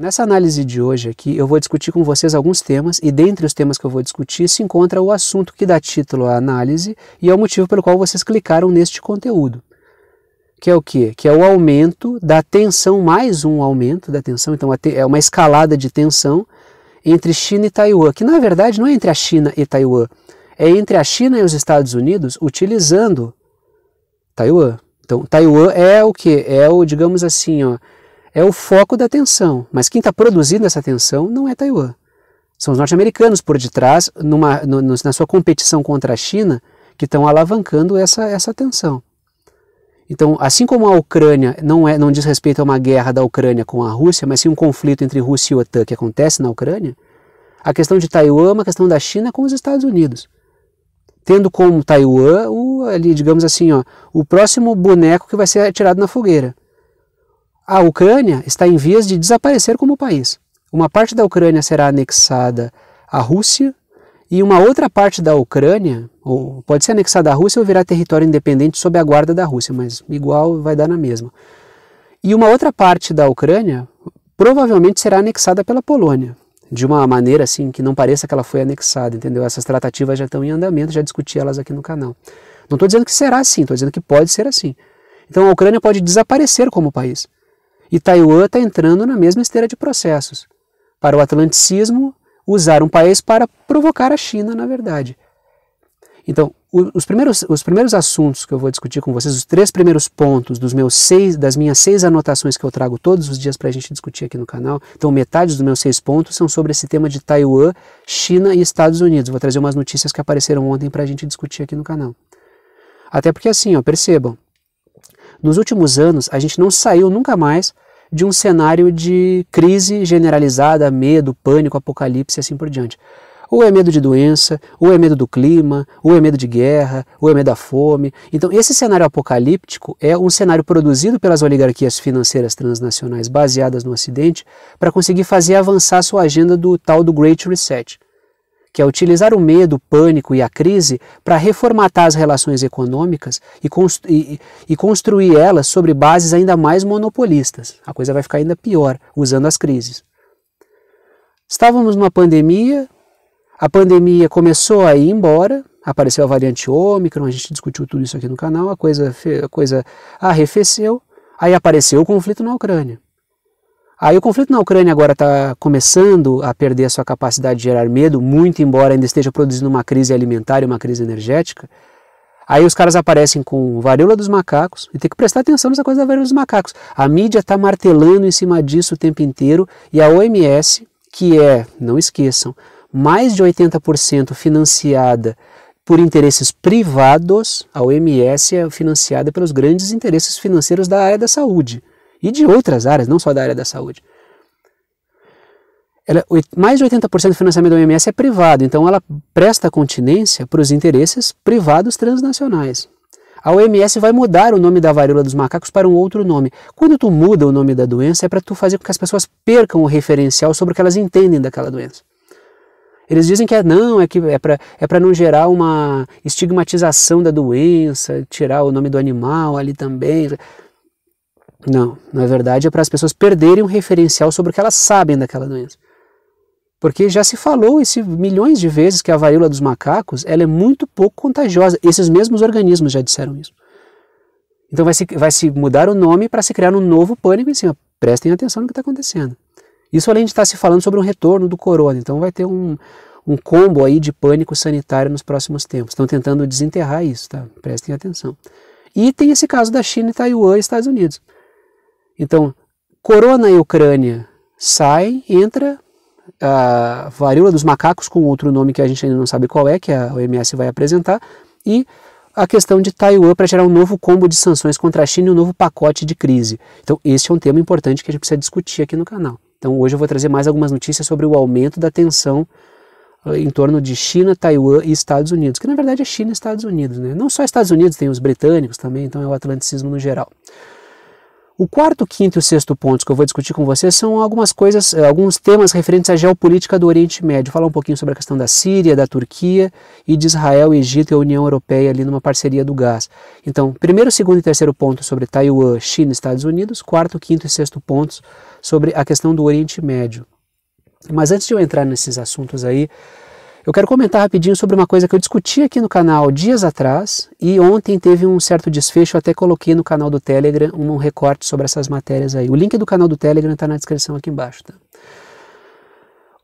Nessa análise de hoje aqui, eu vou discutir com vocês alguns temas, e dentre os temas que eu vou discutir se encontra o assunto que dá título à análise e é o motivo pelo qual vocês clicaram neste conteúdo. Que é o quê? Que é o aumento da tensão, mais um aumento da tensão, então é uma escalada de tensão entre China e Taiwan, que na verdade não é entre a China e Taiwan, é entre a China e os Estados Unidos utilizando Taiwan. Então, Taiwan é o que? É o, digamos assim, ó, é o foco da tensão. Mas quem está produzindo essa tensão não é Taiwan. São os norte-americanos por detrás, numa, no, na sua competição contra a China, que estão alavancando essa, essa tensão. Então, assim como a Ucrânia não, é, não diz respeito a uma guerra da Ucrânia com a Rússia, mas sim um conflito entre Rússia e OTAN que acontece na Ucrânia, a questão de Taiwan é uma questão da China com os Estados Unidos. Tendo como Taiwan, o, ali, digamos assim, ó, o próximo boneco que vai ser atirado na fogueira a Ucrânia está em vias de desaparecer como país. Uma parte da Ucrânia será anexada à Rússia e uma outra parte da Ucrânia ou pode ser anexada à Rússia ou virar território independente sob a guarda da Rússia, mas igual vai dar na mesma. E uma outra parte da Ucrânia provavelmente será anexada pela Polônia, de uma maneira assim que não pareça que ela foi anexada, entendeu? Essas tratativas já estão em andamento, já discuti elas aqui no canal. Não estou dizendo que será assim, estou dizendo que pode ser assim. Então a Ucrânia pode desaparecer como país. E Taiwan está entrando na mesma esteira de processos. Para o atlanticismo, usar um país para provocar a China, na verdade. Então, os primeiros, os primeiros assuntos que eu vou discutir com vocês, os três primeiros pontos dos meus seis, das minhas seis anotações que eu trago todos os dias para a gente discutir aqui no canal, então metade dos meus seis pontos são sobre esse tema de Taiwan, China e Estados Unidos. Vou trazer umas notícias que apareceram ontem para a gente discutir aqui no canal. Até porque assim, ó, percebam, nos últimos anos, a gente não saiu nunca mais de um cenário de crise generalizada, medo, pânico, apocalipse e assim por diante. Ou é medo de doença, ou é medo do clima, ou é medo de guerra, ou é medo da fome. Então, esse cenário apocalíptico é um cenário produzido pelas oligarquias financeiras transnacionais baseadas no Ocidente para conseguir fazer avançar sua agenda do tal do Great Reset que é utilizar o medo, o pânico e a crise para reformatar as relações econômicas e, constru e, e, construir elas sobre bases ainda mais monopolistas. A coisa vai ficar ainda pior usando as crises. Estávamos numa pandemia, a pandemia começou a ir embora, apareceu a variante Ômicron, a gente discutiu tudo isso aqui no canal, a coisa, a coisa arrefeceu, aí apareceu o conflito na Ucrânia. Aí o conflito na Ucrânia agora está começando a perder a sua capacidade de gerar medo, muito embora ainda esteja produzindo uma crise alimentar e uma crise energética. Aí os caras aparecem com varíola dos macacos e tem que prestar atenção nessa coisa da varíola dos macacos. A mídia está martelando em cima disso o tempo inteiro e a OMS, que é, não esqueçam, mais de 80% financiada por interesses privados, a OMS é financiada pelos grandes interesses financeiros da área da saúde e de outras áreas, não só da área da saúde. Ela, mais de 80% do financiamento da OMS é privado, então ela presta continência para os interesses privados transnacionais. A OMS vai mudar o nome da varíola dos macacos para um outro nome. Quando tu muda o nome da doença, é para tu fazer com que as pessoas percam o referencial sobre o que elas entendem daquela doença. Eles dizem que é não, é que é para é não gerar uma estigmatização da doença, tirar o nome do animal ali também. Não, na verdade é para as pessoas perderem um referencial sobre o que elas sabem daquela doença. Porque já se falou esse milhões de vezes que a varíola dos macacos ela é muito pouco contagiosa. Esses mesmos organismos já disseram isso. Então vai se, vai se mudar o nome para se criar um novo pânico em cima. Prestem atenção no que está acontecendo. Isso além de estar tá se falando sobre um retorno do corona. Então vai ter um, um combo aí de pânico sanitário nos próximos tempos. Estão tentando desenterrar isso, tá? Prestem atenção. E tem esse caso da China, Taiwan e Estados Unidos. Então, corona e Ucrânia sai, entra a varíola dos macacos, com outro nome que a gente ainda não sabe qual é, que a OMS vai apresentar, e a questão de Taiwan para gerar um novo combo de sanções contra a China e um novo pacote de crise. Então, esse é um tema importante que a gente precisa discutir aqui no canal. Então, hoje eu vou trazer mais algumas notícias sobre o aumento da tensão ah, em torno de China, Taiwan e Estados Unidos, que na verdade é China e Estados Unidos, né? Não só Estados Unidos, tem os britânicos também, então é o atlanticismo no geral. O quarto, quinto e o sexto pontos que eu vou discutir com vocês são algumas coisas, eh, alguns temas referentes à geopolítica do Oriente Médio. Falar um pouquinho sobre a questão da Síria, da Turquia e de Israel, Egito e a União Europeia ali numa parceria do gás. Então, primeiro, segundo e terceiro ponto sobre Taiwan, China e Estados Unidos. Quarto, quinto e sexto pontos sobre a questão do Oriente Médio. Mas antes de eu entrar nesses assuntos aí, eu quero comentar rapidinho sobre uma coisa que eu discuti aqui no canal dias atrás e ontem teve um certo desfecho, até coloquei no canal do Telegram um recorte sobre essas matérias aí. O link do canal do Telegram está na descrição aqui embaixo, tá?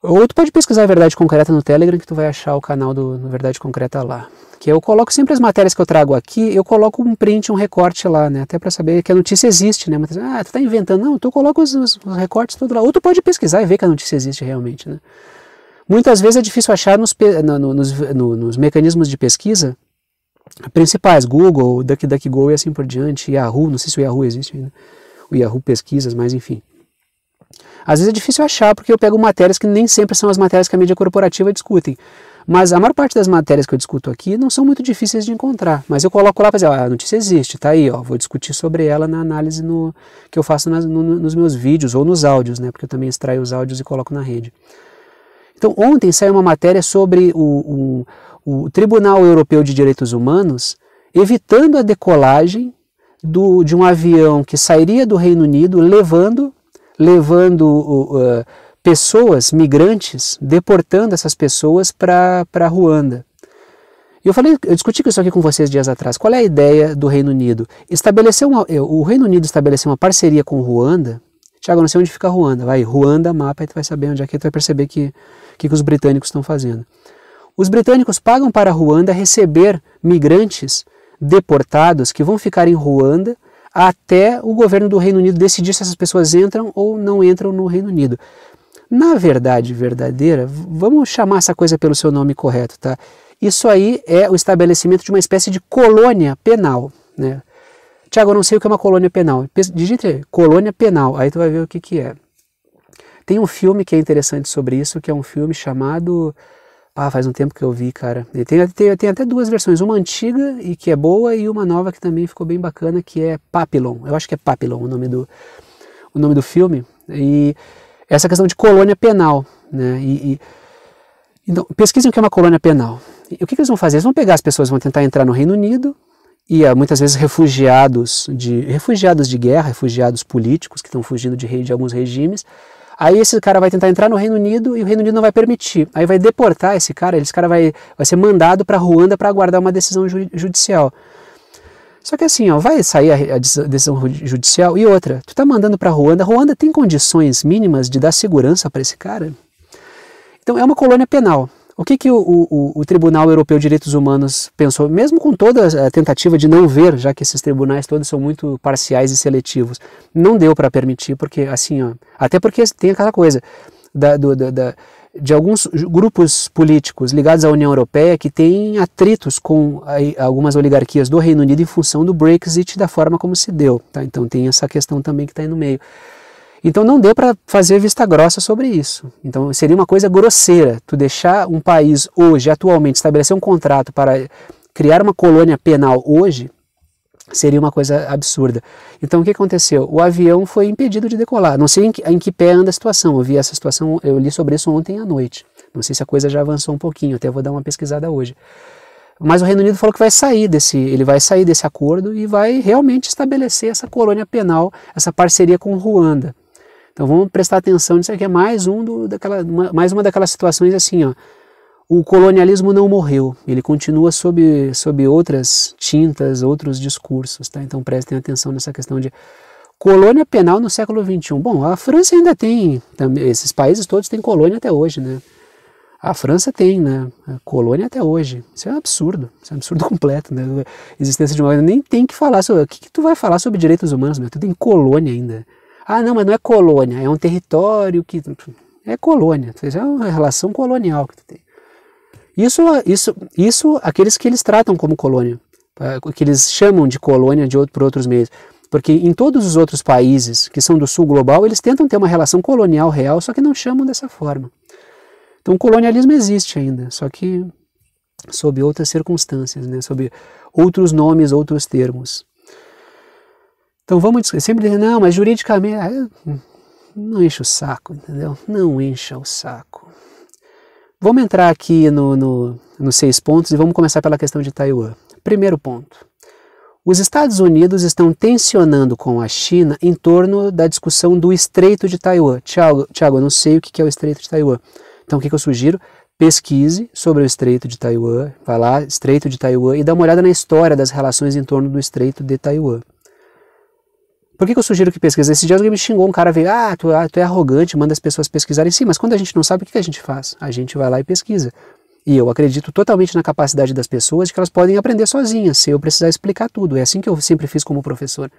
Ou tu pode pesquisar a Verdade Concreta no Telegram que tu vai achar o canal do Verdade Concreta lá. Que eu coloco sempre as matérias que eu trago aqui, eu coloco um print, um recorte lá, né? Até para saber que a notícia existe, né? Mas, ah, tu tá inventando. Não, tu coloca os, os recortes tudo lá. Ou tu pode pesquisar e ver que a notícia existe realmente, né? Muitas vezes é difícil achar nos, no, nos, no, nos mecanismos de pesquisa principais, Google, DuckDuckGo e assim por diante, Yahoo, não sei se o Yahoo existe ainda, o Yahoo Pesquisas, mas enfim. Às vezes é difícil achar porque eu pego matérias que nem sempre são as matérias que a mídia corporativa discutem. Mas a maior parte das matérias que eu discuto aqui não são muito difíceis de encontrar. Mas eu coloco lá para dizer, ah, a notícia existe, tá aí, ó, vou discutir sobre ela na análise no, que eu faço nas, no, nos meus vídeos ou nos áudios, né? Porque eu também extraio os áudios e coloco na rede. Então, ontem saiu uma matéria sobre o, o, o Tribunal Europeu de Direitos Humanos evitando a decolagem do, de um avião que sairia do Reino Unido levando, levando uh, pessoas, migrantes, deportando essas pessoas para Ruanda. Eu falei, eu discuti isso aqui com vocês dias atrás. Qual é a ideia do Reino Unido? Estabelecer uma, o Reino Unido estabeleceu uma parceria com Ruanda. Tiago, não sei onde fica Ruanda. Vai, Ruanda, mapa, e tu vai saber onde é que tu vai perceber que o que, que os britânicos estão fazendo? Os britânicos pagam para a Ruanda receber migrantes deportados que vão ficar em Ruanda até o governo do Reino Unido decidir se essas pessoas entram ou não entram no Reino Unido. Na verdade verdadeira, vamos chamar essa coisa pelo seu nome correto, tá? Isso aí é o estabelecimento de uma espécie de colônia penal, né? Tiago, eu não sei o que é uma colônia penal. Digite colônia penal, aí tu vai ver o que, que é. Tem um filme que é interessante sobre isso, que é um filme chamado. Ah, faz um tempo que eu vi, cara. Ele tem, tem, tem, até duas versões, uma antiga e que é boa e uma nova que também ficou bem bacana, que é Papillon. Eu acho que é Papillon o nome do, o nome do filme. E essa questão de colônia penal, né? E, e, então, pesquisem o que é uma colônia penal. E o que, que eles vão fazer? Eles vão pegar as pessoas, vão tentar entrar no Reino Unido, e ah, muitas vezes refugiados de refugiados de guerra, refugiados políticos que estão fugindo de, de alguns regimes, Aí esse cara vai tentar entrar no Reino Unido e o Reino Unido não vai permitir. Aí vai deportar esse cara, esse cara vai, vai ser mandado para Ruanda para aguardar uma decisão ju judicial. Só que assim, ó, vai sair a, a decisão judicial e outra. Tu tá mandando para Ruanda, Ruanda tem condições mínimas de dar segurança para esse cara? Então é uma colônia penal. O que, que o, o, o, Tribunal Europeu de Direitos Humanos pensou, mesmo com toda a tentativa de não ver, já que esses tribunais todos são muito parciais e seletivos, não deu para permitir, porque assim, ó, até porque tem aquela coisa da, do, da, da, de alguns grupos políticos ligados à União Europeia que têm atritos com algumas oligarquias do Reino Unido em função do Brexit e da forma como se deu. Tá? Então tem essa questão também que está aí no meio. Então não deu para fazer vista grossa sobre isso. Então seria uma coisa grosseira tu deixar um país hoje, atualmente, estabelecer um contrato para criar uma colônia penal hoje, seria uma coisa absurda. Então o que aconteceu? O avião foi impedido de decolar. Não sei em que, em que pé anda a situação. Eu vi essa situação, eu li sobre isso ontem à noite. Não sei se a coisa já avançou um pouquinho, até vou dar uma pesquisada hoje. Mas o Reino Unido falou que vai sair desse, ele vai sair desse acordo e vai realmente estabelecer essa colônia penal, essa parceria com Ruanda. Então vamos prestar atenção nisso aqui, é mais, um do, daquela, uma, mais uma daquelas situações assim, ó. O colonialismo não morreu, ele continua sob, sob outras tintas, outros discursos, tá? Então prestem atenção nessa questão de colônia penal no século XXI. Bom, a França ainda tem, esses países todos têm colônia até hoje, né? A França tem, né? A colônia até hoje. Isso é um absurdo. Isso é um absurdo completo, né? A existência de uma. Nem tem que falar sobre. O que, que tu vai falar sobre direitos humanos, meu? Tu tem colônia ainda. Ah, não, mas não é colônia, é um território que. É colônia, ou seja, é uma relação colonial que tu tem. Isso, isso, isso aqueles que eles tratam como colônia, é, que eles chamam de colônia de outro, por outros meios. Porque em todos os outros países que são do sul global, eles tentam ter uma relação colonial real, só que não chamam dessa forma. Então o colonialismo existe ainda, só que sob outras circunstâncias, né? sob outros nomes, outros termos. Então vamos sempre dizer, não, mas juridicamente. Ah, é, não enche o saco, entendeu? Não encha o saco. Vamos entrar aqui no, no, nos seis pontos e vamos começar pela questão de Taiwan. Primeiro ponto. Os Estados Unidos estão tensionando com a China em torno da discussão do Estreito de Taiwan. Tiago, Tiago eu não sei o que é o Estreito de Taiwan. Então, o que eu sugiro? Pesquise sobre o Estreito de Taiwan, vai lá, Estreito de Taiwan, e dá uma olhada na história das relações em torno do Estreito de Taiwan. Por que, que eu sugiro que pesquise? Esse dia alguém me xingou, um cara veio, ah tu, ah, tu é arrogante, manda as pessoas pesquisarem. Sim, mas quando a gente não sabe, o que, que a gente faz? A gente vai lá e pesquisa. E eu acredito totalmente na capacidade das pessoas de que elas podem aprender sozinhas, se eu precisar explicar tudo. É assim que eu sempre fiz como professor.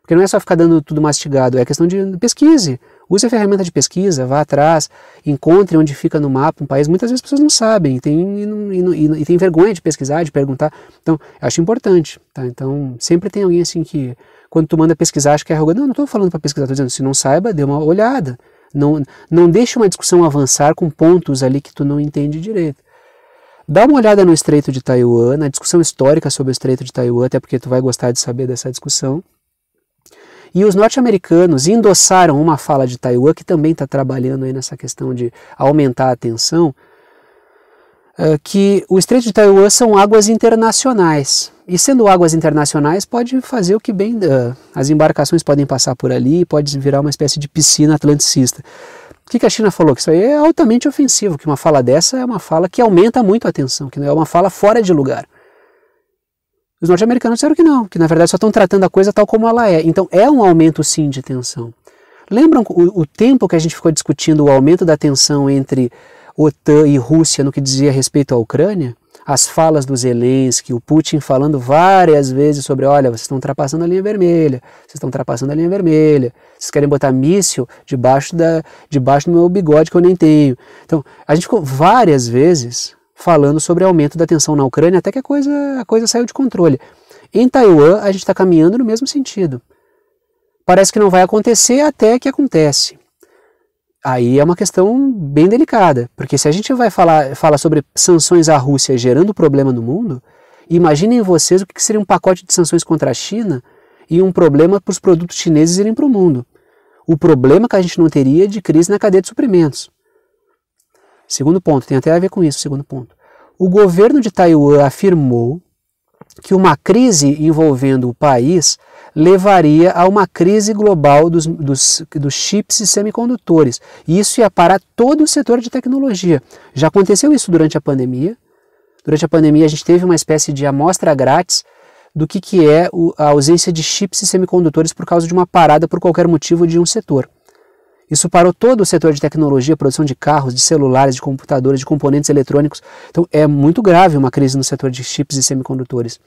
Porque não é só ficar dando tudo mastigado, é questão de pesquise. Use a ferramenta de pesquisa, vá atrás, encontre onde fica no mapa um país. Muitas vezes as pessoas não sabem e tem, e, e, e tem vergonha de pesquisar, de perguntar. Então, acho importante. Tá? Então, sempre tem alguém assim que quando tu manda pesquisar, acho que é arrogante. Não, não estou falando para pesquisar, estou dizendo, se não saiba, dê uma olhada. Não, não deixe uma discussão avançar com pontos ali que tu não entende direito. Dá uma olhada no Estreito de Taiwan, na discussão histórica sobre o Estreito de Taiwan, até porque tu vai gostar de saber dessa discussão. E os norte-americanos endossaram uma fala de Taiwan, que também está trabalhando aí nessa questão de aumentar a tensão, eh, que o Estreito de Taiwan são águas internacionais. E sendo águas internacionais, pode fazer o que bem. Uh, as embarcações podem passar por ali, pode virar uma espécie de piscina atlanticista. O que, que a China falou? Que isso aí é altamente ofensivo, que uma fala dessa é uma fala que aumenta muito a tensão, que não é uma fala fora de lugar. Os norte-americanos disseram que não, que na verdade só estão tratando a coisa tal como ela é. Então é um aumento sim de tensão. Lembram o, o tempo que a gente ficou discutindo o aumento da tensão entre OTAN e Rússia no que dizia respeito à Ucrânia, as falas do Zelensky, o Putin falando várias vezes sobre, olha, vocês estão ultrapassando a linha vermelha, vocês estão ultrapassando a linha vermelha, vocês querem botar míssil debaixo, da, debaixo do meu bigode que eu nem tenho. Então, a gente ficou várias vezes falando sobre aumento da tensão na Ucrânia, até que a coisa, a coisa saiu de controle. Em Taiwan, a gente está caminhando no mesmo sentido. Parece que não vai acontecer até que acontece aí é uma questão bem delicada, porque se a gente vai falar fala sobre sanções à Rússia gerando problema no mundo, imaginem vocês o que seria um pacote de sanções contra a China e um problema para os produtos chineses irem para o mundo. O problema que a gente não teria de crise na cadeia de suprimentos. Segundo ponto, tem até a ver com isso, segundo ponto. O governo de Taiwan afirmou que uma crise envolvendo o país levaria a uma crise global dos, dos, dos chips e semicondutores. E isso ia parar todo o setor de tecnologia. Já aconteceu isso durante a pandemia. Durante a pandemia, a gente teve uma espécie de amostra grátis do que, que é a ausência de chips e semicondutores por causa de uma parada por qualquer motivo de um setor. Isso parou todo o setor de tecnologia, produção de carros, de celulares, de computadores, de componentes eletrônicos. Então é muito grave uma crise no setor de chips e semicondutores.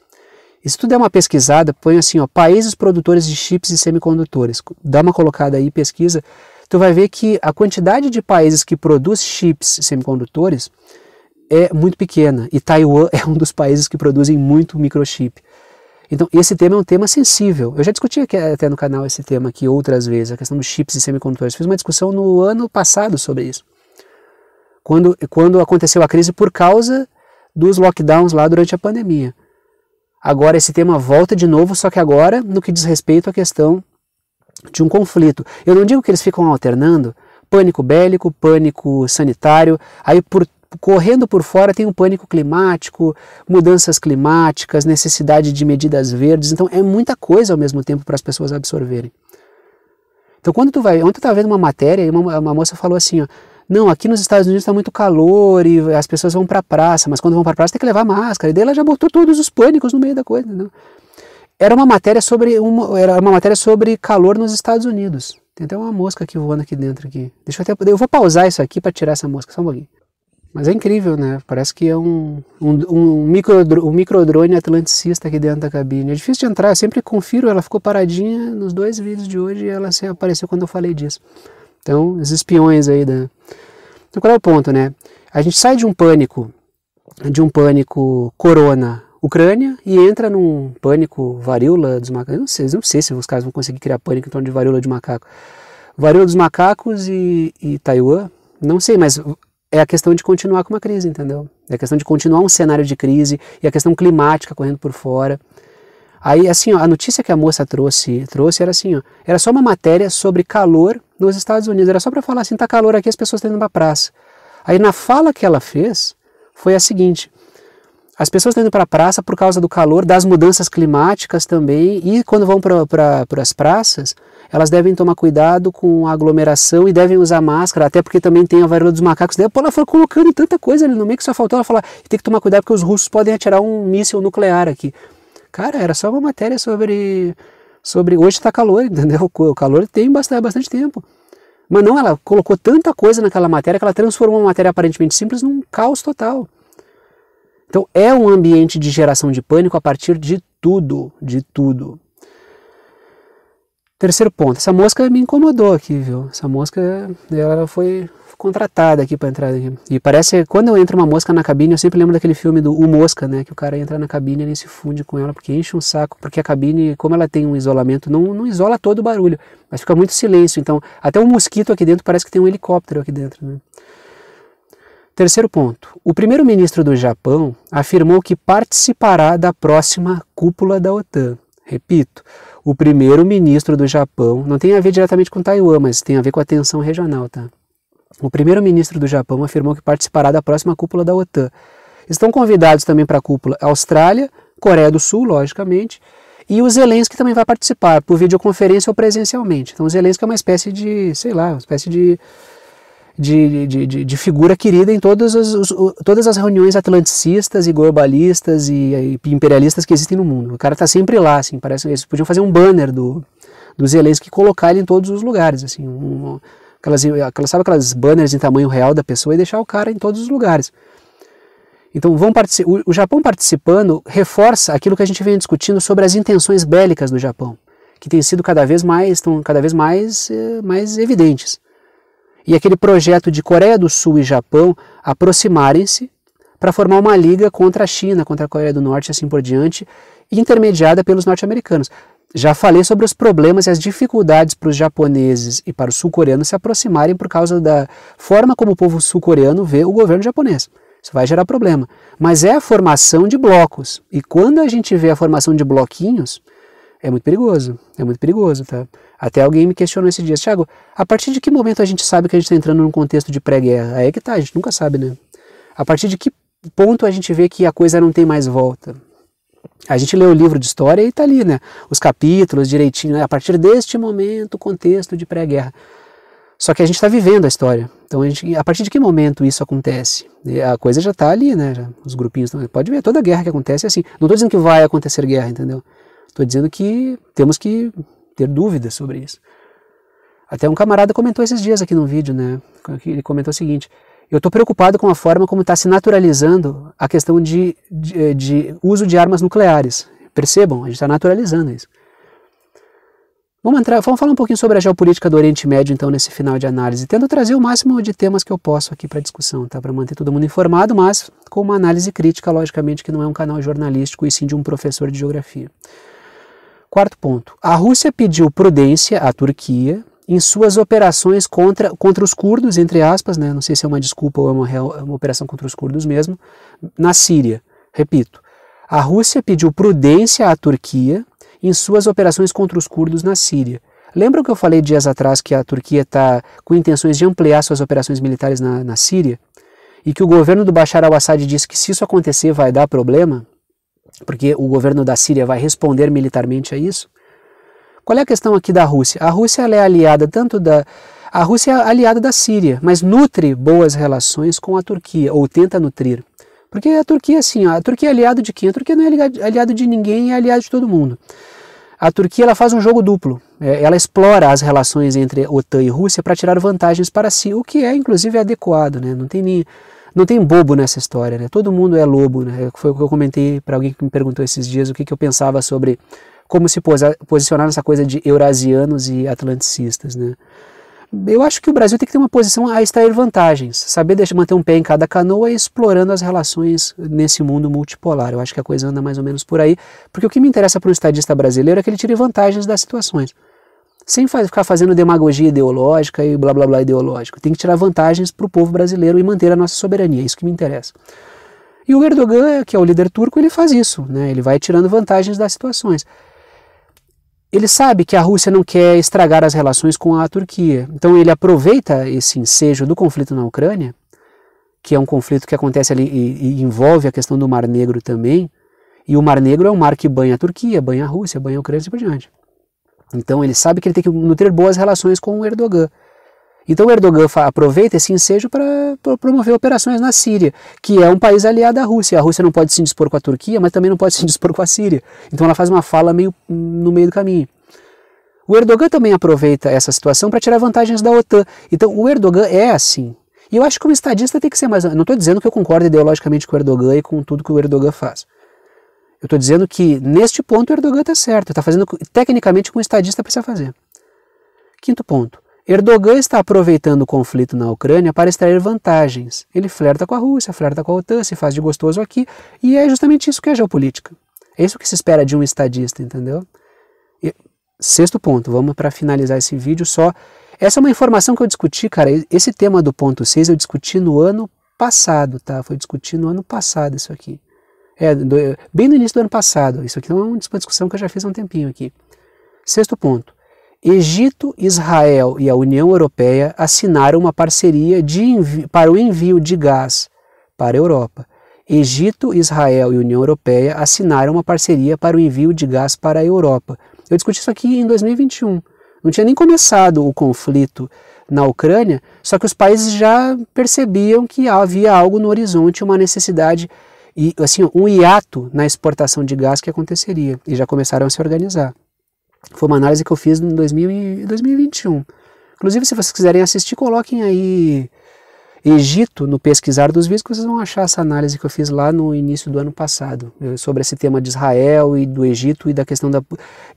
Se tu der uma pesquisada, põe assim, ó, países produtores de chips e semicondutores. Dá uma colocada aí, pesquisa. Tu vai ver que a quantidade de países que produz chips e semicondutores é muito pequena. E Taiwan é um dos países que produzem muito microchip. Então, esse tema é um tema sensível. Eu já discuti aqui, até no canal esse tema aqui outras vezes, a questão dos chips e semicondutores. Fiz uma discussão no ano passado sobre isso. Quando, quando aconteceu a crise por causa dos lockdowns lá durante a pandemia. Agora esse tema volta de novo, só que agora no que diz respeito à questão de um conflito. Eu não digo que eles ficam alternando pânico bélico, pânico sanitário, aí por correndo por fora tem o um pânico climático, mudanças climáticas, necessidade de medidas verdes. Então é muita coisa ao mesmo tempo para as pessoas absorverem. Então quando tu vai, ontem eu estava vendo uma matéria e uma, uma moça falou assim, ó, não, aqui nos Estados Unidos está muito calor e as pessoas vão para a praça, mas quando vão para a praça tem que levar máscara. E daí ela já botou todos os pânicos no meio da coisa. Né? Era uma matéria sobre uma, era uma matéria sobre calor nos Estados Unidos. Tem até uma mosca aqui voando aqui dentro aqui. Deixa eu até eu vou pausar isso aqui para tirar essa mosca só um pouquinho. Mas é incrível, né? Parece que é um, um, um, micro, um microdrone atlanticista aqui dentro da cabine. É difícil de entrar, eu sempre confiro, ela ficou paradinha nos dois vídeos de hoje e ela se apareceu quando eu falei disso. Então, os espiões aí da, então qual é o ponto, né? A gente sai de um pânico, de um pânico corona Ucrânia e entra num pânico varíola dos macacos. não sei, não sei se os caras vão conseguir criar pânico em torno de varíola de macaco. Varíola dos macacos e, e Taiwan, não sei, mas é a questão de continuar com uma crise, entendeu? É a questão de continuar um cenário de crise e a questão climática correndo por fora. Aí, assim, ó, a notícia que a moça trouxe, trouxe era assim, ó, era só uma matéria sobre calor nos Estados Unidos. Era só para falar assim: tá calor aqui, as pessoas estão indo para a praça. Aí na fala que ela fez foi a seguinte: as pessoas estão indo para a praça por causa do calor, das mudanças climáticas também, e quando vão para pra, as praças, elas devem tomar cuidado com a aglomeração e devem usar máscara, até porque também tem a varíola dos macacos. Daí, ela foi colocando tanta coisa ali no meio que só faltou ela falar: tem que tomar cuidado porque os russos podem atirar um míssil nuclear aqui. Cara, era só uma matéria sobre sobre hoje está calor, entendeu? O calor tem bastante, bastante tempo. Mas não, ela colocou tanta coisa naquela matéria que ela transformou uma matéria aparentemente simples num caos total. Então é um ambiente de geração de pânico a partir de tudo, de tudo. Terceiro ponto, essa mosca me incomodou aqui, viu? Essa mosca, ela foi contratada aqui para entrar aqui. E parece, que quando eu entro uma mosca na cabine, eu sempre lembro daquele filme do O Mosca, né? Que o cara entra na cabine e se funde com ela, porque enche um saco, porque a cabine, como ela tem um isolamento, não, não isola todo o barulho, mas fica muito silêncio. Então, até um mosquito aqui dentro parece que tem um helicóptero aqui dentro, né? Terceiro ponto. O primeiro-ministro do Japão afirmou que participará da próxima cúpula da OTAN. Repito, o primeiro-ministro do Japão, não tem a ver diretamente com Taiwan, mas tem a ver com a tensão regional, tá? O primeiro-ministro do Japão afirmou que participará da próxima cúpula da OTAN. Estão convidados também para a cúpula Austrália, Coreia do Sul, logicamente, e o Zelensky também vai participar, por videoconferência ou presencialmente. Então o Zelensky é uma espécie de, sei lá, uma espécie de de, de, de, de figura querida em todas as, os, todas as reuniões atlanticistas e globalistas e, e, imperialistas que existem no mundo. O cara está sempre lá, assim, parece eles podiam fazer um banner do, do Zelensky e colocar ele em todos os lugares, assim, um, aquelas, aquelas, sabe aquelas banners em tamanho real da pessoa e deixar o cara em todos os lugares. Então vão o, o Japão participando reforça aquilo que a gente vem discutindo sobre as intenções bélicas do Japão, que têm sido cada vez mais, estão cada vez mais, eh, mais evidentes e aquele projeto de Coreia do Sul e Japão aproximarem-se para formar uma liga contra a China, contra a Coreia do Norte e assim por diante, intermediada pelos norte-americanos. Já falei sobre os problemas e as dificuldades para os japoneses e para os sul-coreanos se aproximarem por causa da forma como o povo sul-coreano vê o governo japonês. Isso vai gerar problema. Mas é a formação de blocos. E quando a gente vê a formação de bloquinhos, é muito perigoso. É muito perigoso, tá? Até alguém me questionou esse dias, Thiago, a partir de que momento a gente sabe que a gente está entrando num contexto de pré-guerra? Aí é que tá, a gente nunca sabe, né? A partir de que ponto a gente vê que a coisa não tem mais volta? A gente lê o livro de história e está ali, né? Os capítulos direitinho, né? a partir deste momento, contexto de pré-guerra. Só que a gente está vivendo a história. Então, a, gente, a partir de que momento isso acontece? A coisa já está ali, né? Já, os grupinhos estão. Pode ver, toda guerra que acontece é assim. Não estou dizendo que vai acontecer guerra, entendeu? Estou dizendo que temos que ter dúvidas sobre isso. Até um camarada comentou esses dias aqui no vídeo, né? Ele comentou o seguinte: eu estou preocupado com a forma como está se naturalizando a questão de, de, eh, de, uso de armas nucleares. Percebam, a gente está naturalizando isso. Vamos, entrar, vamos falar um pouquinho sobre a geopolítica do Oriente Médio, então, nesse final de análise, tendo trazer o máximo de temas que eu posso aqui para discussão, tá? para manter todo mundo informado, mas com uma análise crítica, logicamente, que não é um canal jornalístico e sim de um professor de geografia. Quarto ponto: a Rússia pediu prudência à Turquia em suas operações contra, contra os curdos, entre aspas, né? não sei se é uma desculpa ou é uma, real, é uma operação contra os curdos mesmo, na Síria. Repito, a Rússia pediu prudência à Turquia em suas operações contra os curdos na Síria. Lembra que eu falei dias atrás que a Turquia está com intenções de ampliar suas operações militares na, na Síria? E que o governo do Bashar al-Assad disse que se isso acontecer vai dar problema? porque o governo da Síria vai responder militarmente a isso. Qual é a questão aqui da Rússia? A Rússia é aliada tanto da a Rússia é aliada da Síria, mas nutre boas relações com a Turquia ou tenta nutrir. Porque a Turquia assim, a Turquia é aliada de quem? A Turquia não é aliada de ninguém, é aliada de todo mundo. A Turquia ela faz um jogo duplo. É, ela explora as relações entre OTAN e Rússia para tirar vantagens para si, o que é inclusive adequado, né? Não tem nem não tem bobo nessa história, né? Todo mundo é lobo, né? Foi o que eu comentei para alguém que me perguntou esses dias o que, que eu pensava sobre como se posicionar nessa coisa de eurasianos e atlanticistas, né? Eu acho que o Brasil tem que ter uma posição a extrair vantagens, saber deixar, manter um pé em cada canoa e explorando as relações nesse mundo multipolar. Eu acho que a coisa anda mais ou menos por aí, porque o que me interessa para um estadista brasileiro é que ele tire vantagens das situações sem ficar fazendo demagogia ideológica e blá blá blá ideológico. Tem que tirar vantagens para o povo brasileiro e manter a nossa soberania, é isso que me interessa. E o Erdogan, que é o líder turco, ele faz isso, né? ele vai tirando vantagens das situações. Ele sabe que a Rússia não quer estragar as relações com a Turquia, então ele aproveita esse ensejo do conflito na Ucrânia, que é um conflito que acontece ali e, e envolve a questão do Mar Negro também, e o Mar Negro é um mar que banha a Turquia, banha a Rússia, banha a Ucrânia e por diante. Então ele sabe que ele tem que nutrir boas relações com o Erdogan. Então o Erdogan aproveita esse ensejo para promover operações na Síria, que é um país aliado à Rússia. A Rússia não pode se dispor com a Turquia, mas também não pode se dispor com a Síria. Então ela faz uma fala meio no meio do caminho. O Erdogan também aproveita essa situação para tirar vantagens da OTAN. Então o Erdogan é assim. E eu acho que como estadista tem que ser mais. Não estou dizendo que eu concordo ideologicamente com o Erdogan e com tudo que o Erdogan faz. Eu estou dizendo que neste ponto o Erdogan está certo, está fazendo tecnicamente o que um estadista precisa fazer. Quinto ponto. Erdogan está aproveitando o conflito na Ucrânia para extrair vantagens. Ele flerta com a Rússia, flerta com a OTAN, se faz de gostoso aqui, e é justamente isso que é geopolítica. É isso que se espera de um estadista, entendeu? E, sexto ponto, vamos para finalizar esse vídeo só. Essa é uma informação que eu discuti, cara. Esse tema do ponto 6 eu discuti no ano passado, tá? Foi discutido no ano passado isso aqui. É, do, bem no início do ano passado. Isso aqui é uma discussão que eu já fiz há um tempinho aqui. Sexto ponto. Egito, Israel e a União Europeia assinaram uma parceria para o envio de gás para a Europa. Egito, Israel e União Europeia assinaram uma parceria para o envio de gás para a Europa. Eu discuti isso aqui em 2021. Não tinha nem começado o conflito na Ucrânia, só que os países já percebiam que havia algo no horizonte, uma necessidade e assim, um hiato na exportação de gás que aconteceria, e já começaram a se organizar. Foi uma análise que eu fiz em 2000 e 2021. Inclusive, se vocês quiserem assistir, coloquem aí Egito, no pesquisar dos vídeos, vocês vão achar essa análise que eu fiz lá no início do ano passado, eh, sobre esse tema de Israel e do Egito e da questão da,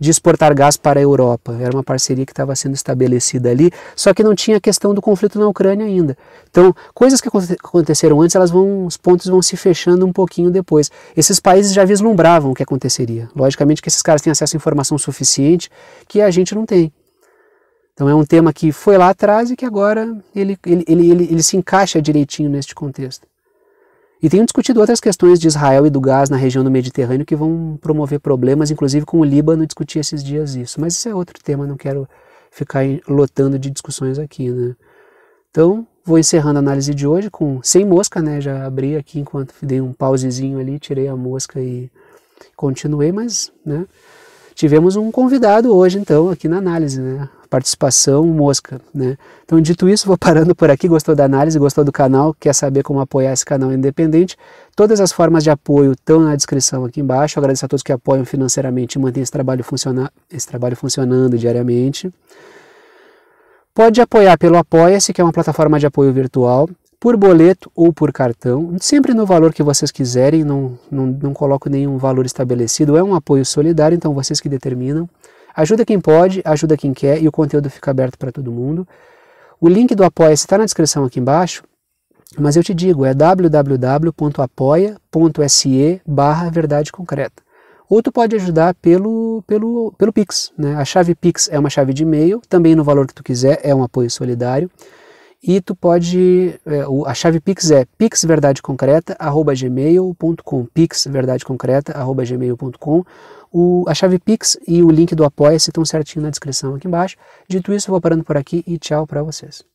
de exportar gás para a Europa. Era uma parceria que estava sendo estabelecida ali, só que não tinha a questão do conflito na Ucrânia ainda. Então, coisas que aconteceram antes, elas vão, os pontos vão se fechando um pouquinho depois. Esses países já vislumbravam o que aconteceria. Logicamente que esses caras têm acesso à informação suficiente que a gente não tem. Então é um tema que foi lá atrás e que agora ele, ele, ele, ele, ele se encaixa direitinho neste contexto. E tenho discutido outras questões de Israel e do gás na região do Mediterrâneo que vão promover problemas, inclusive com o Líbano, discutir esses dias isso. Mas isso é outro tema, não quero ficar lotando de discussões aqui, né? Então, vou encerrando a análise de hoje com sem mosca, né? Já abri aqui enquanto dei um pausezinho ali, tirei a mosca e continuei, mas, né? Tivemos um convidado hoje, então, aqui na análise, né? participação mosca, né? Então, dito isso, vou parando por aqui. Gostou da análise? Gostou do canal? Quer saber como apoiar esse canal independente? Todas as formas de apoio estão na descrição aqui embaixo. Eu agradeço a todos que apoiam financeiramente e mantêm esse trabalho, funcionar, esse trabalho funcionando diariamente. Pode apoiar pelo Apoia-se, que é uma plataforma de apoio virtual, por boleto ou por cartão, sempre no valor que vocês quiserem, não, não, não coloco nenhum valor estabelecido, é um apoio solidário, então vocês que determinam. Ajuda quem pode, ajuda quem quer e o conteúdo fica aberto para todo mundo. O link do Apoia-se está na descrição aqui embaixo, mas eu te digo, é www.apoia.se barra verdade concreta. Ou tu pode ajudar pelo, pelo, pelo Pix. Né? A chave Pix é uma chave de e-mail, também no valor que tu quiser, é um apoio solidário. E tu pode, é, a chave Pix é pixverdadeconcreta@gmail.com, pixverdadeconcreta@gmail.com. O, a chave Pix e o link do Apoia-se estão certinho na descrição aqui embaixo. Dito isso, eu vou parando por aqui e tchau para vocês.